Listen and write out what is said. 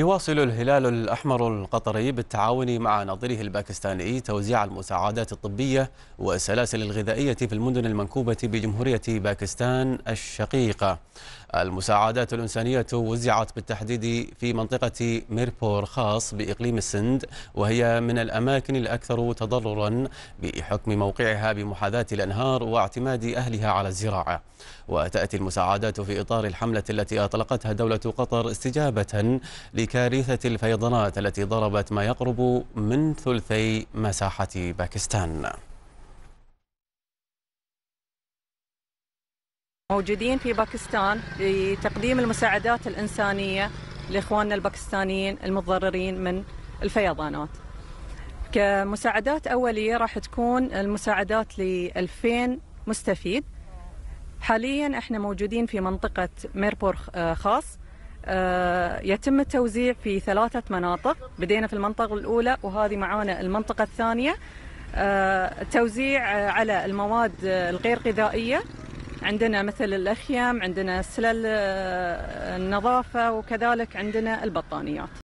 يواصل الهلال الأحمر القطري بالتعاون مع نظيره الباكستاني توزيع المساعدات الطبية والسلاسل الغذائية في المدن المنكوبة بجمهورية باكستان الشقيقة المساعدات الإنسانية وزعت بالتحديد في منطقة ميربور خاص بإقليم السند وهي من الأماكن الأكثر تضررا بحكم موقعها بمحاذاة الأنهار واعتماد أهلها على الزراعة وتأتي المساعدات في إطار الحملة التي أطلقتها دولة قطر استجابة لكارثة الفيضانات التي ضربت ما يقرب من ثلثي مساحة باكستان موجودين في باكستان لتقديم المساعدات الإنسانية لإخواننا الباكستانيين المتضررين من الفيضانات كمساعدات أولية راح تكون المساعدات ل 2000 مستفيد حاليا احنا موجودين في منطقة ميربور آه، خاص آه، يتم التوزيع في ثلاثة مناطق بدينا في المنطقة الأولى وهذه معانا المنطقة الثانية آه، التوزيع على المواد الغير غذائية عندنا مثل الأخيام عندنا سلال آه، النظافة وكذلك عندنا البطانيات